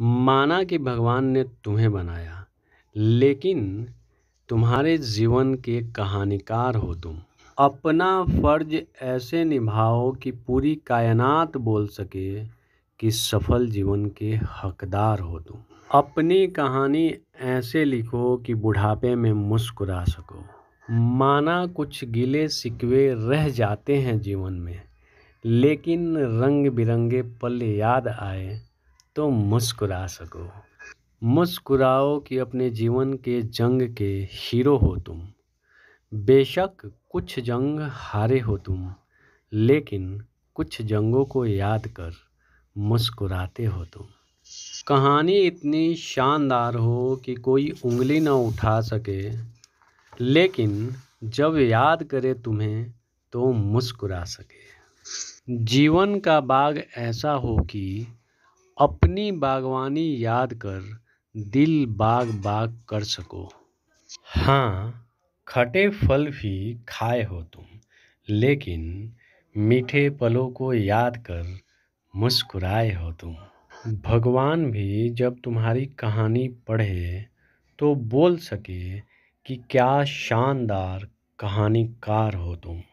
माना कि भगवान ने तुम्हें बनाया लेकिन तुम्हारे जीवन के कहानीकार हो तुम अपना फर्ज ऐसे निभाओ कि पूरी कायनात बोल सके कि सफल जीवन के हकदार हो तुम अपनी कहानी ऐसे लिखो कि बुढ़ापे में मुस्कुरा सको माना कुछ गिले सिकवे रह जाते हैं जीवन में लेकिन रंग बिरंगे पल याद आए तो मुस्कुरा सको मुस्कुराओ कि अपने जीवन के जंग के हीरो हो तुम बेशक कुछ जंग हारे हो तुम लेकिन कुछ जंगों को याद कर मुस्कुराते हो तुम कहानी इतनी शानदार हो कि कोई उंगली ना उठा सके लेकिन जब याद करे तुम्हें तो मुस्कुरा सके जीवन का बाग ऐसा हो कि अपनी बागवानी याद कर दिल बाग बाग कर सको हाँ खटे फल भी खाए हो तुम लेकिन मीठे पलों को याद कर मुस्कुराए हो तुम भगवान भी जब तुम्हारी कहानी पढ़े तो बोल सके कि क्या शानदार कहानीकार हो तुम